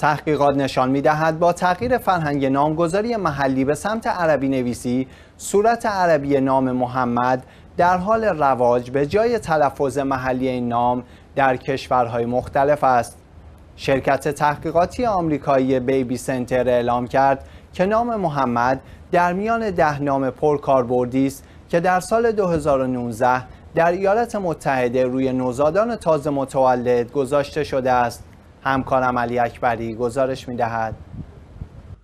تحقیقات نشان می دهد با تغییر فرهنگ نامگذاری محلی به سمت عربی نویسی صورت عربی نام محمد در حال رواج به جای تلفظ محلی این نام در کشورهای مختلف است شرکت تحقیقاتی آمریکایی بیبی سنتر اعلام کرد که نام محمد در میان ده نام پرکاربردی است که در سال 2019 در ایالات متحده روی نوزادان تازه متولد گذاشته شده است همکارم علی اکبری گزارش می دهد.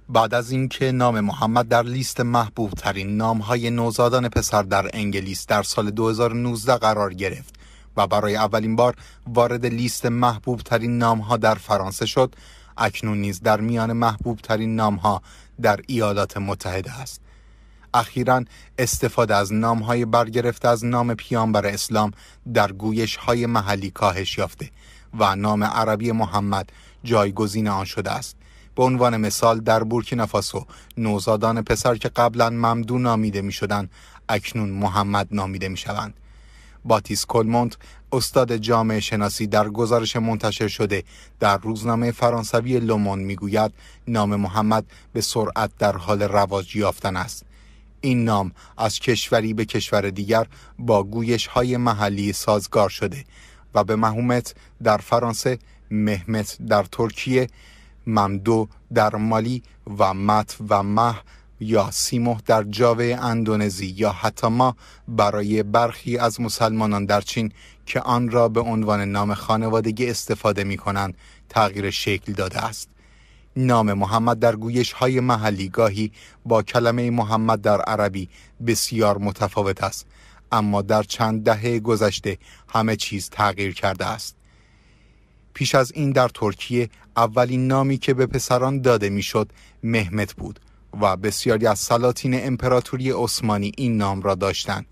بعد از اینکه نام محمد در لیست محبوب ترین نام های نوزادان پسر در انگلیس در سال 2019 قرار گرفت و برای اولین بار وارد لیست محبوب ترین نام ها در فرانسه شد اکنون نیز در میان محبوب ترین نام ها در ایالات متحده است اخیرا استفاده از نام های برگرفته از نام پیامبر اسلام در گویش های محلی کاهش یافته و نام عربی محمد جایگزین آن شده است به عنوان مثال در بورکینافاسو نوزادان پسر که قبلا ممدو نامیده می شدن، اکنون محمد نامیده می شوند. باتیس کلمونت استاد جامعه شناسی در گزارش منتشر شده در روزنامه فرانسوی لومون میگوید نام محمد به سرعت در حال رواج یافتن است این نام از کشوری به کشور دیگر با گویش های محلی سازگار شده و به مهومت در فرانسه مهمت در ترکیه ممدو در مالی و مت و مه یا سیمه در جاوه اندونزی یا حتی ما برای برخی از مسلمانان در چین که آن را به عنوان نام خانوادگی استفاده می کنند تغییر شکل داده است نام محمد در گویش های محلی گاهی با کلمه محمد در عربی بسیار متفاوت است اما در چند دهه گذشته همه چیز تغییر کرده است. پیش از این در ترکیه اولین نامی که به پسران داده میشد مهمت بود و بسیاری از سلاطین امپراتوری عثمانی این نام را داشتند.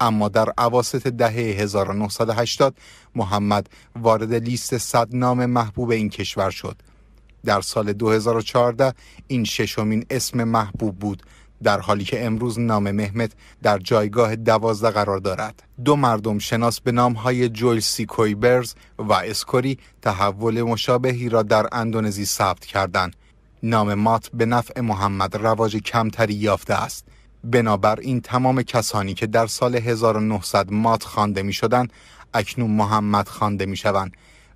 اما در عواست دهه 1980 محمد وارد لیست صد نام محبوب این کشور شد. در سال 2014 این ششمین اسم محبوب بود در حالی که امروز نام مهمت در جایگاه دوازده قرار دارد دو مردم شناس به نام های جویل کویبرز و اسکوری تحول مشابهی را در اندونزی ثبت کردند نام مات به نفع محمد رواج کمتری یافته است این تمام کسانی که در سال 1900 مات خوانده می شدند اکنون محمد خوانده می شوند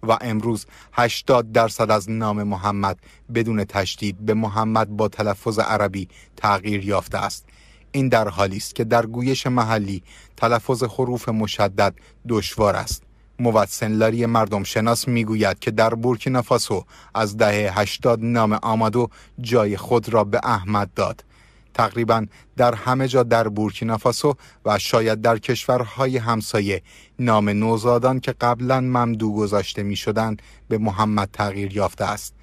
و امروز 80 درصد از نام محمد بدون تشدید به محمد با تلفظ عربی تغییر یافته است این در حالی است که در گویش محلی تلفظ حروف مشدد دشوار است موسن لاری مردم شناس میگوید که در بورکینافاسو از دهه 80 نام آمادو جای خود را به احمد داد تقریبا در همه جا در بورکینافاسو و شاید در کشورهای همسایه نام نوزادان که قبلا ممدو گذاشته می شدن به محمد تغییر یافته است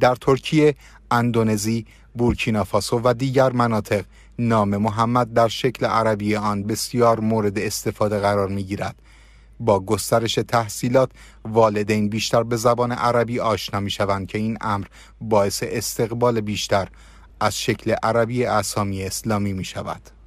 در ترکیه، اندونزی، بورکینافاسو و دیگر مناطق نام محمد در شکل عربی آن بسیار مورد استفاده قرار می گیرد. با گسترش تحصیلات والدین بیشتر به زبان عربی آشنا می شوند که این امر باعث استقبال بیشتر از شکل عربی اسامی اسلامی می شود.